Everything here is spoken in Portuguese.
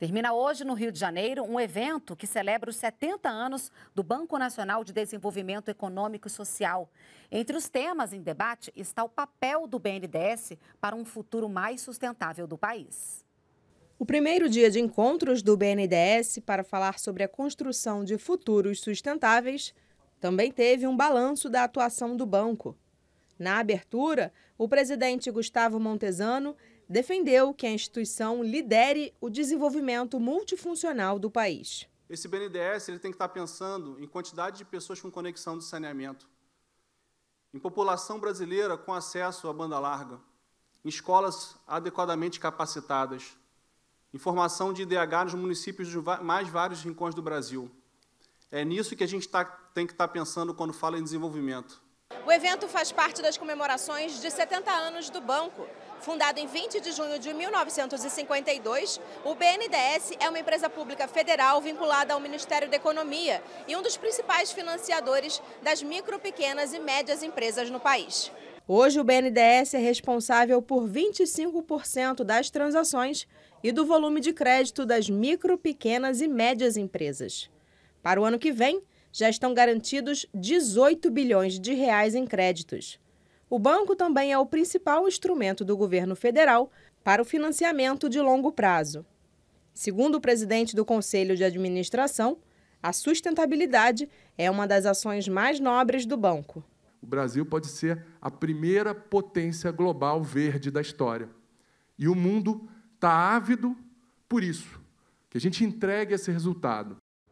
Termina hoje, no Rio de Janeiro, um evento que celebra os 70 anos do Banco Nacional de Desenvolvimento Econômico e Social. Entre os temas em debate está o papel do BNDES para um futuro mais sustentável do país. O primeiro dia de encontros do BNDES para falar sobre a construção de futuros sustentáveis também teve um balanço da atuação do banco. Na abertura, o presidente Gustavo Montesano defendeu que a instituição lidere o desenvolvimento multifuncional do país. Esse BNDES ele tem que estar pensando em quantidade de pessoas com conexão de saneamento, em população brasileira com acesso à banda larga, em escolas adequadamente capacitadas, em formação de IDH nos municípios de mais vários rincões do Brasil. É nisso que a gente tá, tem que estar tá pensando quando fala em desenvolvimento. O evento faz parte das comemorações de 70 anos do banco. Fundado em 20 de junho de 1952, o BNDES é uma empresa pública federal vinculada ao Ministério da Economia e um dos principais financiadores das micro, pequenas e médias empresas no país. Hoje, o BNDES é responsável por 25% das transações e do volume de crédito das micro, pequenas e médias empresas. Para o ano que vem, já estão garantidos 18 bilhões de reais em créditos. O banco também é o principal instrumento do governo federal para o financiamento de longo prazo. Segundo o presidente do Conselho de Administração, a sustentabilidade é uma das ações mais nobres do banco. O Brasil pode ser a primeira potência global verde da história. E o mundo está ávido por isso, que a gente entregue esse resultado.